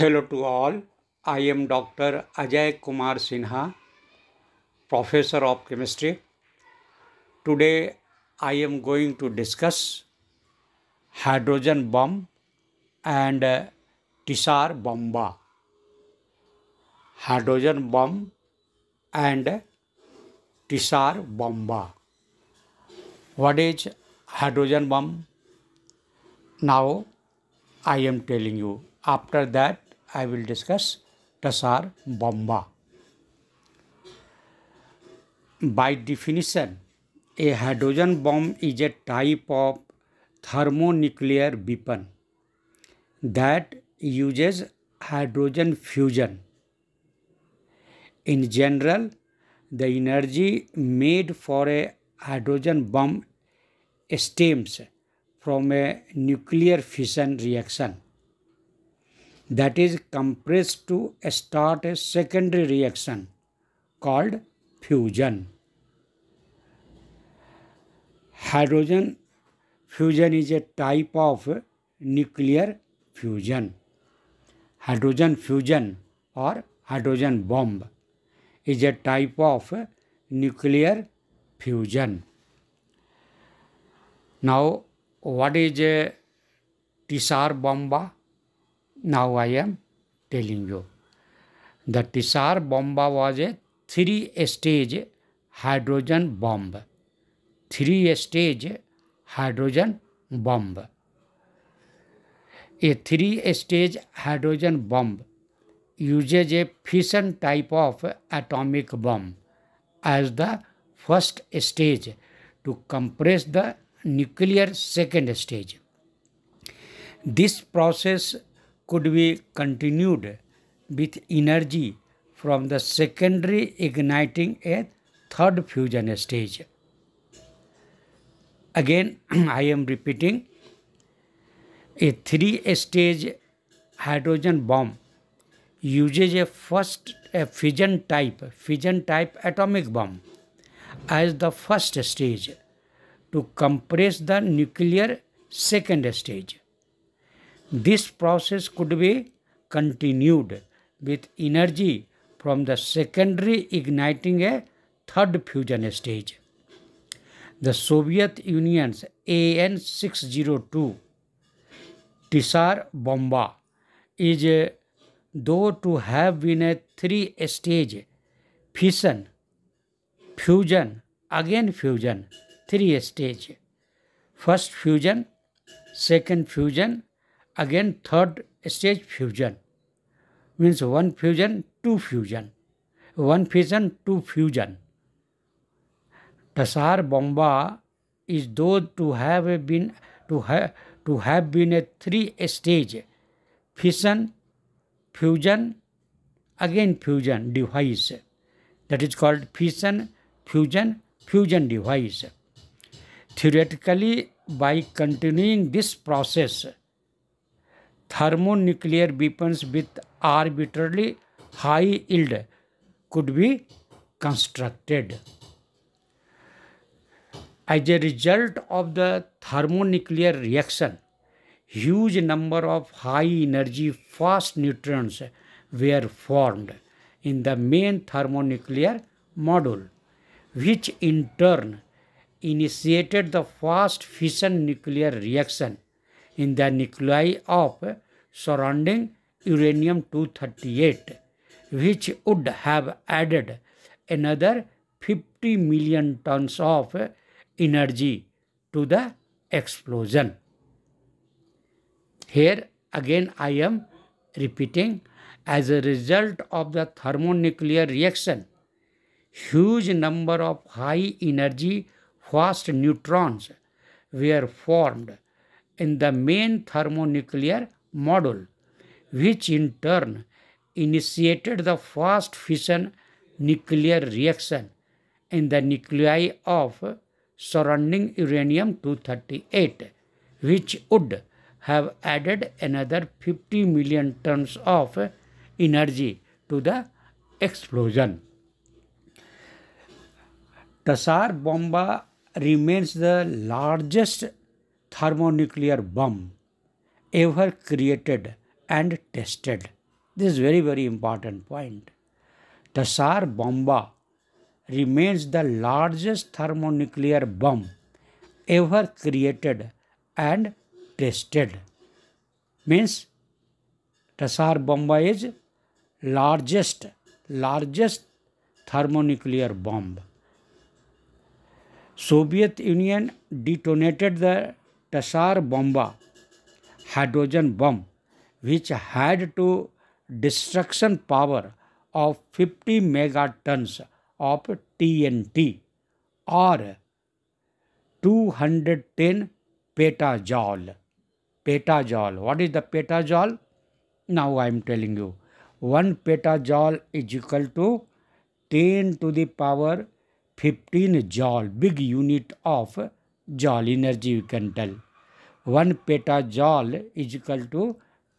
Hello to all. I am Dr. Ajay Kumar Sinha, Professor of Chemistry. Today I am going to discuss hydrogen bomb and uh, Tisar bomba. Hydrogen bomb and Tisar bomba. What is hydrogen bomb? Now I am telling you. After that, I will discuss Tassar bomba. By definition, a hydrogen bomb is a type of thermonuclear weapon that uses hydrogen fusion. In general, the energy made for a hydrogen bomb stems from a nuclear fission reaction that is compressed to start a secondary reaction called fusion. Hydrogen fusion is a type of nuclear fusion. Hydrogen fusion or hydrogen bomb is a type of nuclear fusion. Now, what is a tsar bomba? Now I am telling you. The Tisar bomba was a three stage hydrogen bomb. Three stage hydrogen bomb. A three stage hydrogen bomb uses a fission type of atomic bomb as the first stage to compress the nuclear second stage. This process could be continued with energy from the secondary igniting a third fusion stage. Again, I am repeating a three stage hydrogen bomb uses a first a fission type fission type atomic bomb as the first stage to compress the nuclear second stage this process could be continued with energy from the secondary igniting a third fusion stage. The Soviet Union's AN 602 Tisar Bomba is a, uh, though to have been a three stage fission, fusion, again fusion, three stage. First fusion, second fusion, again third stage fusion means one fusion two fusion one fusion two fusion tasar bomba is thought to have been to have to have been a three stage fission fusion again fusion device that is called fission fusion fusion device theoretically by continuing this process thermonuclear weapons with arbitrarily high yield could be constructed. As a result of the thermonuclear reaction, huge number of high energy fast neutrons were formed in the main thermonuclear module, which in turn initiated the fast fission nuclear reaction in the nuclei of surrounding uranium 238, which would have added another 50 million tons of energy to the explosion. Here again, I am repeating as a result of the thermonuclear reaction, huge number of high energy fast neutrons were formed in the main thermonuclear model, which in turn initiated the first fission nuclear reaction in the nuclei of surrounding uranium 238, which would have added another 50 million tons of energy to the explosion. Tassar bomba remains the largest thermonuclear bomb ever created and tested. This is very, very important point. The Tsar Bomba remains the largest thermonuclear bomb ever created and tested. Means the Tsar Bomba is largest, largest thermonuclear bomb. Soviet Union detonated the Tsar Bomba hydrogen bomb which had to destruction power of fifty megatons of T N T और two hundred ten petajoule petajoule what is the petajoule now I am telling you one petajoule is equal to ten to the power fifteen joule big unit of joule energy you can tell one petajoule is equal to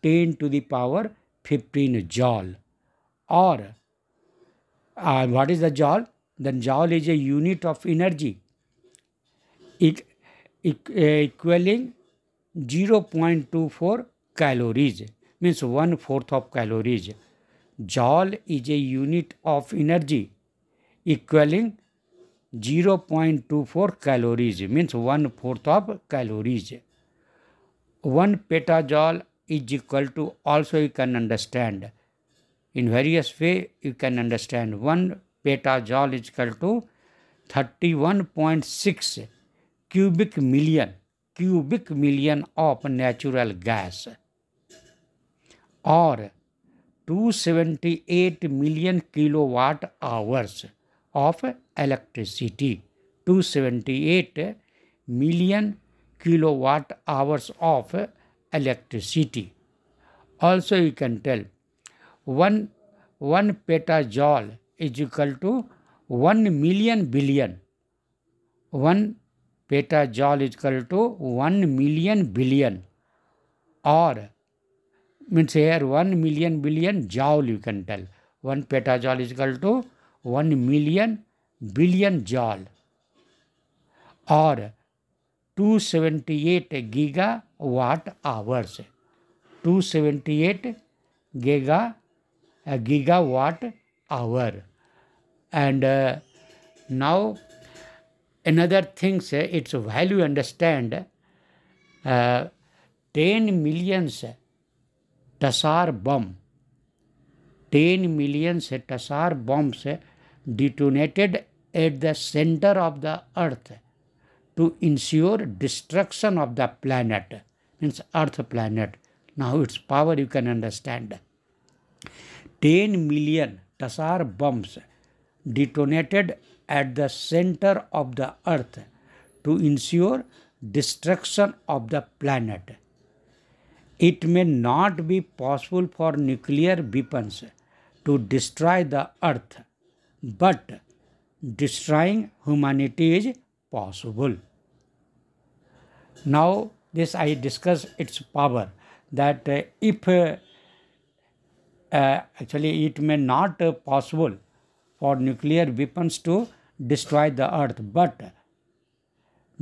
ten to the power fifteen joule और what is the जॉल then joule is a unit of energy equaling zero point two four calories means one fourth of calories joule is a unit of energy equaling zero point two four calories means one fourth of calories one petajoule is equal to also you can understand in various way you can understand one petajoule is equal to thirty one point six cubic million cubic million of natural gas और two seventy eight million kilowatt hours of electricity 278 million kilowatt hours of electricity also you can tell 1 1 petajoule is equal to 1 million billion 1 petajoule is equal to 1 million billion or means here 1 million billion joule you can tell 1 petajoule is equal to 1 million billion joule और 278 seventy eight gigawatt hours two seventy eight giga gigawatt hour and now in other things its value understand ten millions Tsar bomb ten millions Tsar bombs detonated at the center of the earth to ensure destruction of the planet, means earth planet. Now its power you can understand. 10 million Tassar bombs detonated at the center of the earth to ensure destruction of the planet. It may not be possible for nuclear weapons to destroy the earth, but destroying humanity is possible. Now, this I discuss its power that uh, if uh, uh, actually it may not uh, possible for nuclear weapons to destroy the earth, but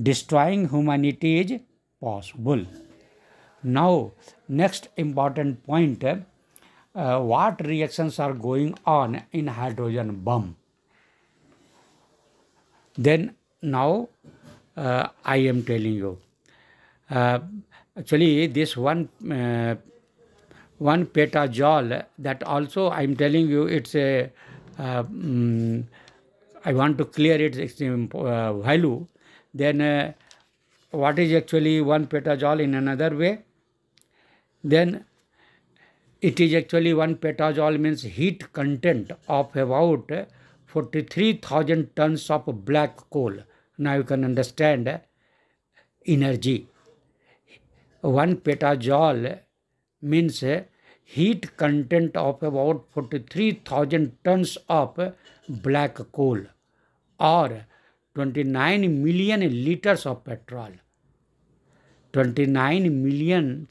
destroying humanity is possible. Now, next important point uh, what reactions are going on in hydrogen bomb? then now uh, I am telling you. Uh, actually, this one uh, one petajol that also I am telling you it's a. Um, I want to clear its, its uh, value. Then uh, what is actually one petajol in another way? Then it is actually one petajol means heat content of about 43,000 tons of black coal. Now you can understand energy. One petajoule means heat content of about 43,000 tons of black coal or 29 million liters of petrol. 29 million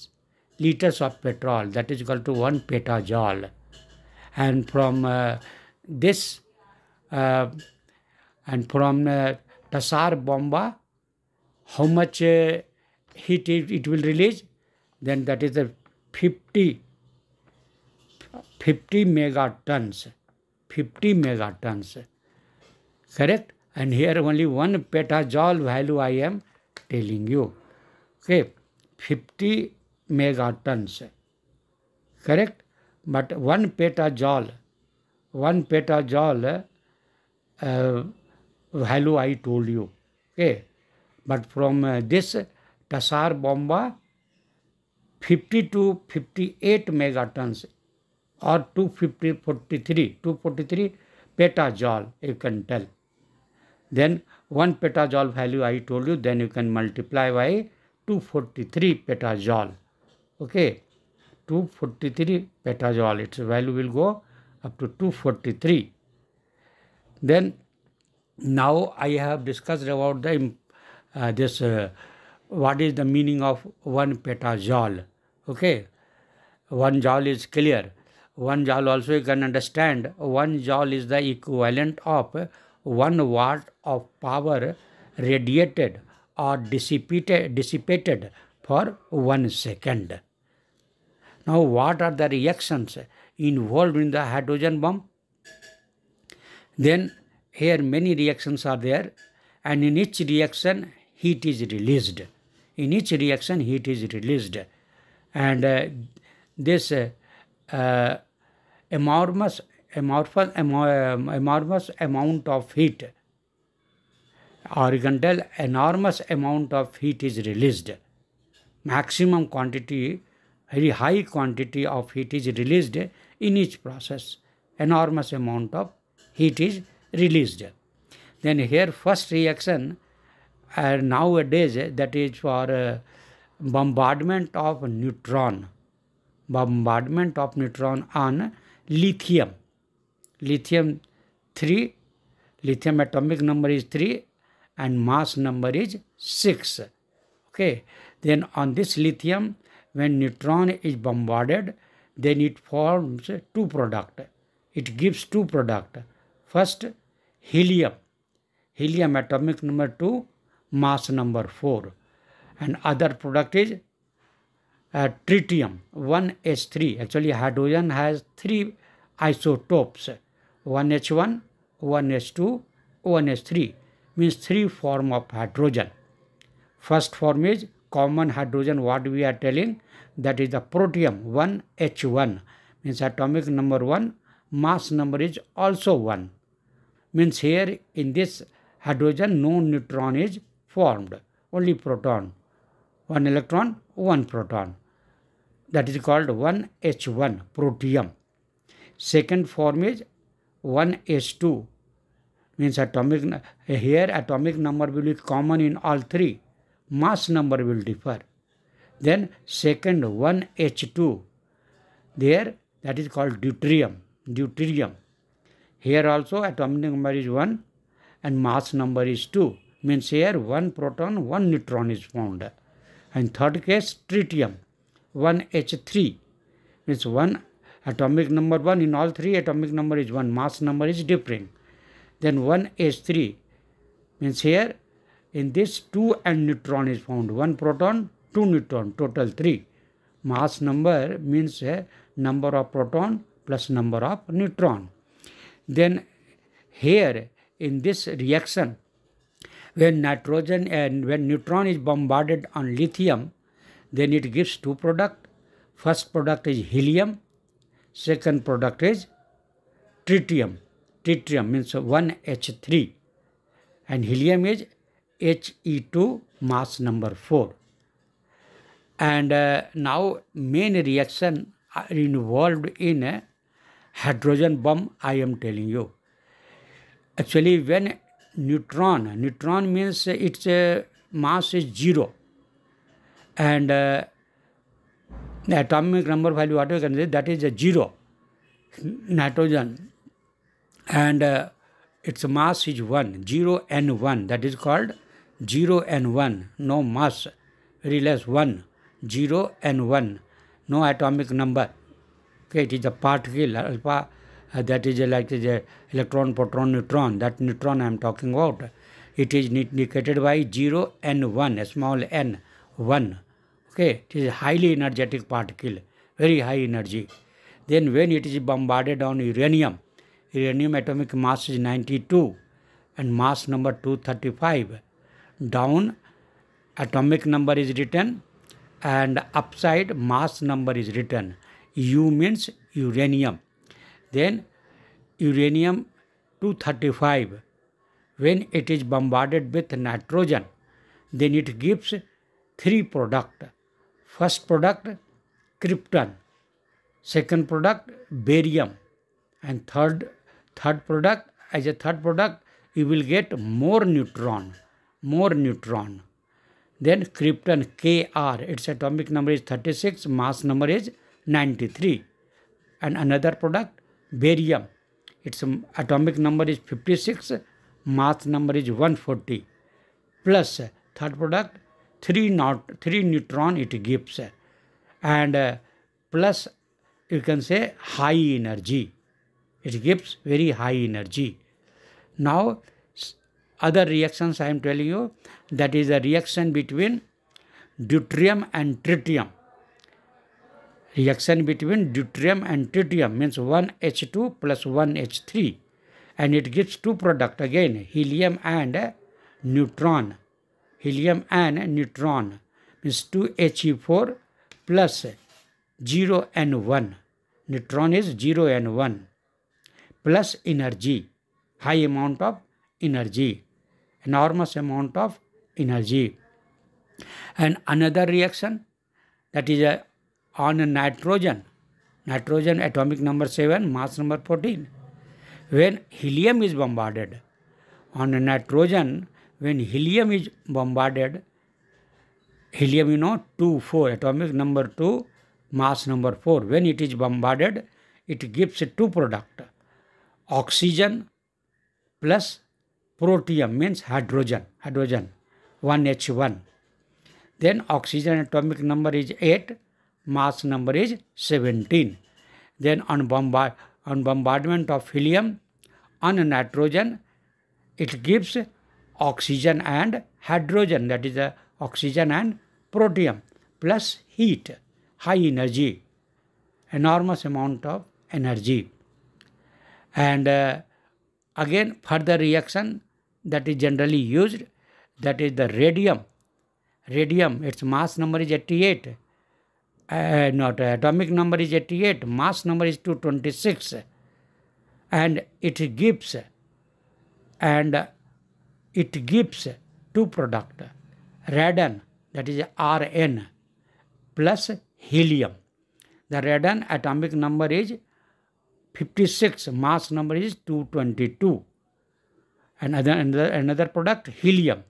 liters of petrol that is equal to 1 petajoule and from uh, this uh, and from Tassar uh, Bomba, how much uh, heat it, it will release, then that is a 50, 50 megatons, 50 megatons, correct? And here only one petajoule value I am telling you, okay, 50 megatons, correct? But one petajoule, one petajoule value I told you okay but from this Tsar Bomba 50 to fifty eight megatons और two fifty forty three two forty three petajoule you can tell then one petajoule value I told you then you can multiply by two forty three petajoule okay two forty three petajoule its value will go up to two forty three Then now I have discussed about the uh, this uh, what is the meaning of one petajoule. Okay, one joule is clear. One joule also you can understand. One joule is the equivalent of one watt of power radiated or dissipated dissipated for one second. Now, what are the reactions involved in the hydrogen bomb? Then here many reactions are there and in each reaction heat is released. In each reaction heat is released and uh, this uh, uh, enormous, amorphous, um, enormous amount of heat horizontal enormous amount of heat is released maximum quantity very high quantity of heat is released in each process enormous amount of heat is released. Then here first reaction uh, nowadays that is for uh, bombardment of neutron, bombardment of neutron on lithium. Lithium 3, lithium atomic number is 3 and mass number is 6. Okay, then on this lithium when neutron is bombarded then it forms two product. It gives two product First, helium. Helium atomic number 2, mass number 4. And other product is uh, tritium 1H3. Actually, hydrogen has three isotopes 1H1, 1H2, 1H3 means three form of hydrogen. First form is common hydrogen what we are telling that is the protium 1H1 means atomic number 1 mass number is also 1 means here in this hydrogen no neutron is formed only proton one electron one proton that is called 1h1 protium second form is 1s2 means atomic here atomic number will be common in all three mass number will differ then second 1h2 there that is called deuterium deuterium here also atomic number is 1 and mass number is 2. Means here 1 proton, 1 neutron is found. And third case tritium 1H3 means 1 atomic number 1 in all three atomic number is 1 mass number is different. Then 1H3 means here in this 2 and neutron is found 1 proton 2 neutron total 3 mass number means a eh, number of proton plus number of neutron then, here in this reaction, when nitrogen and when neutron is bombarded on lithium, then it gives two product. First product is helium, second product is tritium. Tritium means 1H3 and helium is He2 mass number 4. And uh, now main reaction are uh, involved in uh, hydrogen bomb i am telling you actually when neutron neutron means its mass is zero and uh, the atomic number value what can say that is a zero nitrogen and uh, its mass is 1 0 and 1 that is called 0 and 1 no mass very less 1 0 and 1 no atomic number Okay, it is a particle alpha uh, that is uh, like the uh, electron, proton, neutron. That neutron I am talking about. It is indicated by 0 and 1, small n, 1. Okay, it is a highly energetic particle, very high energy. Then when it is bombarded on uranium, uranium atomic mass is 92 and mass number 235. Down atomic number is written and upside mass number is written U means uranium then uranium two thirty five when it is bombarded with nitrogen then it gives three product first product krypton second product barium and third third product as a third product you will get more neutron more neutron then krypton K R its atomic number is thirty six mass number is 93 and another product barium its um, atomic number is 56 mass number is 140 plus uh, third product 3 not 3 neutron it gives and uh, plus you can say high energy it gives very high energy now other reactions i am telling you that is a reaction between deuterium and tritium reaction between deuterium and tritium means 1H2 plus 1H3 and it gives two product again helium and neutron helium and neutron means 2He4 plus 0 and 1 neutron is 0 and 1 plus energy high amount of energy enormous amount of energy and another reaction that is a uh, on nitrogen nitrogen atomic number 7 mass number 14 when helium is bombarded on nitrogen when helium is bombarded helium you know 2 4 atomic number 2 mass number 4 when it is bombarded it gives two product oxygen plus protium means hydrogen hydrogen 1h1 then oxygen atomic number is 8 mass number is 17. Then on, on bombardment of helium on nitrogen, it gives oxygen and hydrogen, that is uh, oxygen and protium, plus heat, high energy, enormous amount of energy. And uh, again, further reaction that is generally used, that is the radium. Radium, its mass number is 88 not uh, atomic number is 88, mass number is 226, and it gives and it gives two product radon that is Rn plus helium. The radon atomic number is 56, mass number is 222. And other, another, another product helium.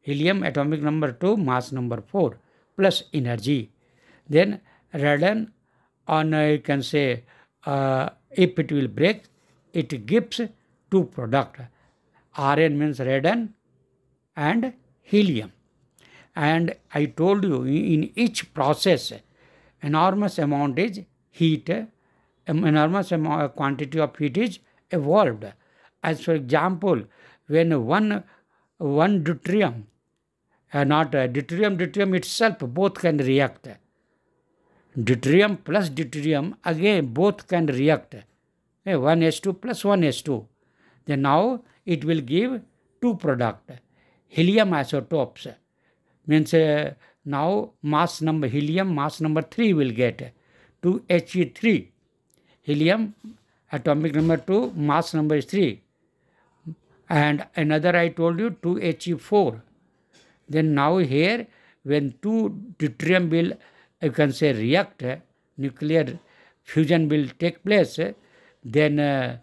Helium atomic number 2, mass number 4 plus energy then radon, on uh, you can say uh, if it will break, it gives two product. Rn means radon and helium. And I told you in each process, enormous amount is heat, enormous amount, quantity of heat is evolved. As for example, when one one deuterium, uh, not uh, deuterium, deuterium itself both can react. Deuterium plus deuterium, again both can react. Eh, one 1s2 plus 1s2. Then now it will give two product. Helium isotopes means uh, now mass number helium mass number 3 will get to He3. Helium atomic number 2 mass number is 3 and another I told you 2 He4. Then now here when two deuterium will you can say react, eh, nuclear fusion will take place, eh, then uh,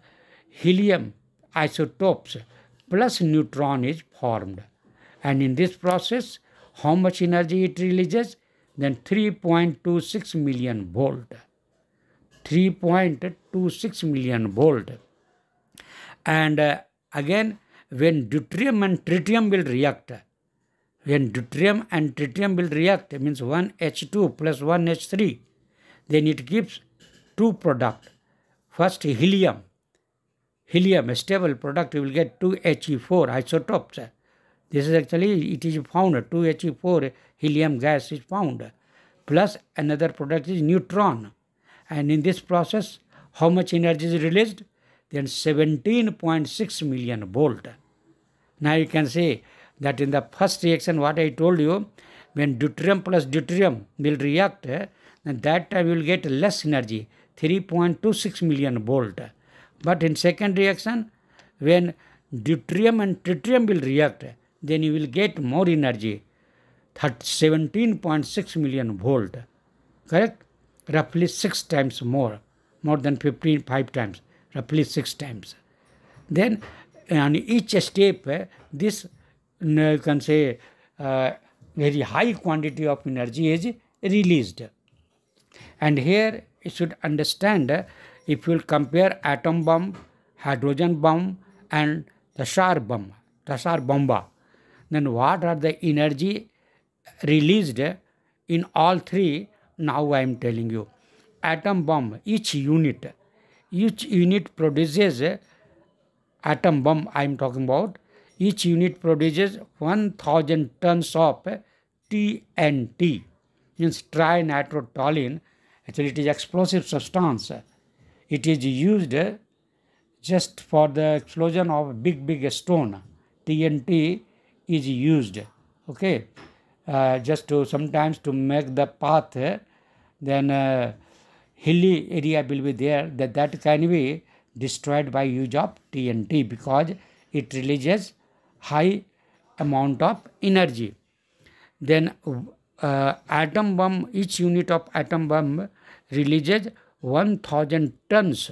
helium isotopes plus neutron is formed. And in this process, how much energy it releases? Then 3.26 million volt. 3.26 million volt. And uh, again, when deuterium and tritium will react, when deuterium and tritium will react, means 1H2 plus 1H3, then it gives two product. First helium. Helium, a stable product, you will get 2He4 isotopes. This is actually, it is found, 2He4 helium gas is found. Plus another product is neutron. And in this process, how much energy is released? Then 17.6 million volt. Now you can say that in the first reaction what I told you, when deuterium plus deuterium will react, then that time you will get less energy, 3.26 million volt. But in second reaction, when deuterium and tritium will react, then you will get more energy, 17.6 million volt, correct? Roughly 6 times more, more than 15, 5 times, roughly 6 times. Then on each step, this you can say, uh, very high quantity of energy is released. And here you should understand uh, if you compare atom bomb, hydrogen bomb, and the SAR bomb, the bomba, then what are the energy released in all three? Now I am telling you. Atom bomb, each unit, each unit produces uh, atom bomb I am talking about each unit produces 1000 tons of TNT, means trinitrotoluene. Actually, it is explosive substance. It is used just for the explosion of big, big stone. TNT is used, okay, uh, just to sometimes to make the path, then uh, hilly area will be there, that, that can be destroyed by use of TNT because it releases high amount of energy. Then uh, atom bomb, each unit of atom bomb releases 1000 tons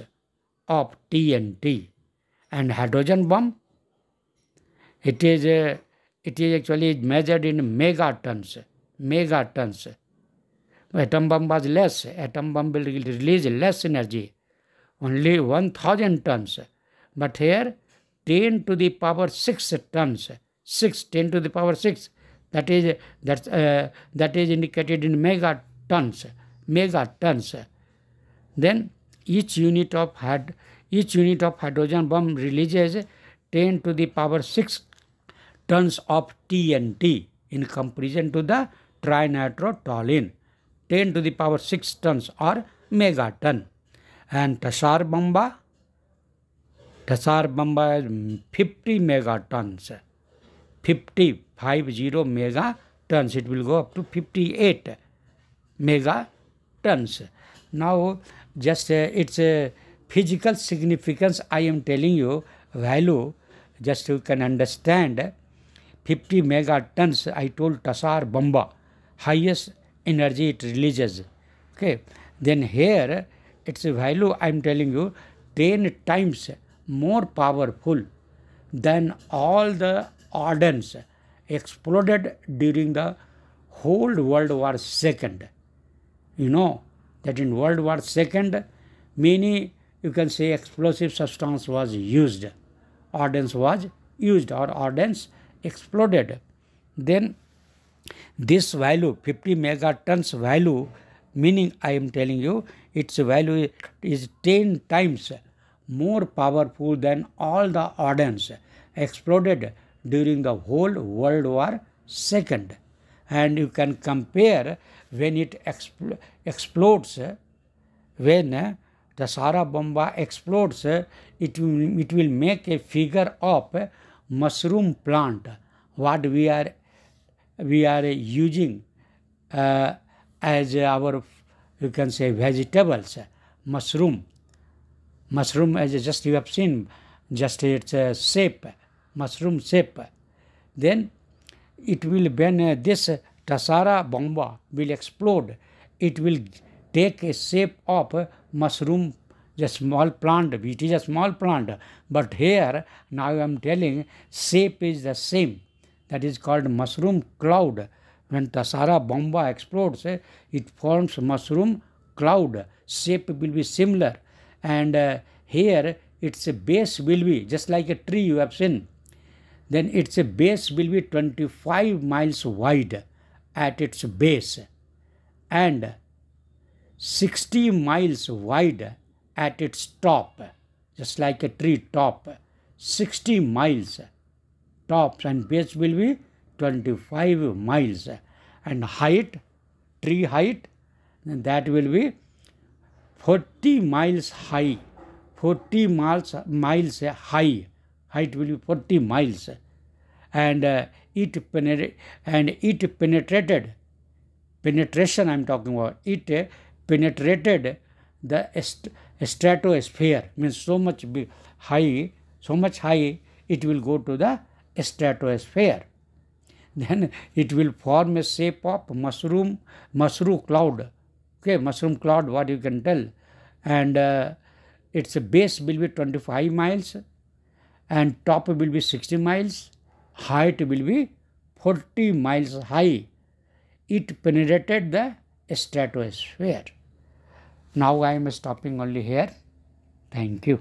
of TNT. And hydrogen bomb, it is, uh, it is actually measured in megatons, megatons. Atom bomb was less, atom bomb will release less energy, only 1000 tons. But here, 10 to the power 6 tons 6 10 to the power 6 that is that's, uh, that is indicated in megatons megatons then each unit of had each unit of hydrogen bomb releases 10 to the power 6 tons of TNT in comparison to the trinitrotoluene 10 to the power 6 tons or megaton and Tashar bomba Tsar Bomba fifty megatons fifty five zero megatons it will go up to fifty eight megatons now just its physical significance I am telling you value just you can understand fifty megatons I told Tsar Bomba highest energy it releases okay then here its value I am telling you ten times more powerful than all the ordnance exploded during the whole World War II. You know that in World War II, many you can say explosive substance was used, ordnance was used or ordnance exploded. Then this value, 50 megatons value, meaning I am telling you its value is 10 times more powerful than all the ordnance exploded during the whole World War II. And you can compare when it expl- explodes, when the Sara bomba explodes, it will, it will make a figure of mushroom plant, what we are, we are using uh, as our, you can say, vegetables, mushroom mushroom as just you have seen, just its uh, shape, mushroom shape. Then it will, when uh, this tasara bomba will explode, it will take a shape of mushroom, the small plant. It is a small plant, but here now I am telling shape is the same. That is called mushroom cloud. When tasara bomba explodes, it forms mushroom cloud. Shape will be similar and uh, here its base will be just like a tree you have seen then its base will be 25 miles wide at its base and 60 miles wide at its top just like a tree top 60 miles tops and base will be 25 miles and height tree height that will be 40 miles high 40 miles miles high height will be 40 miles and uh, it and it penetrated penetration i'm talking about it uh, penetrated the stratosphere means so much high so much high it will go to the stratosphere then it will form a shape of mushroom mushroom cloud okay mushroom cloud what you can tell and uh, its base will be 25 miles and top will be 60 miles height will be 40 miles high it penetrated the stratosphere now i am stopping only here thank you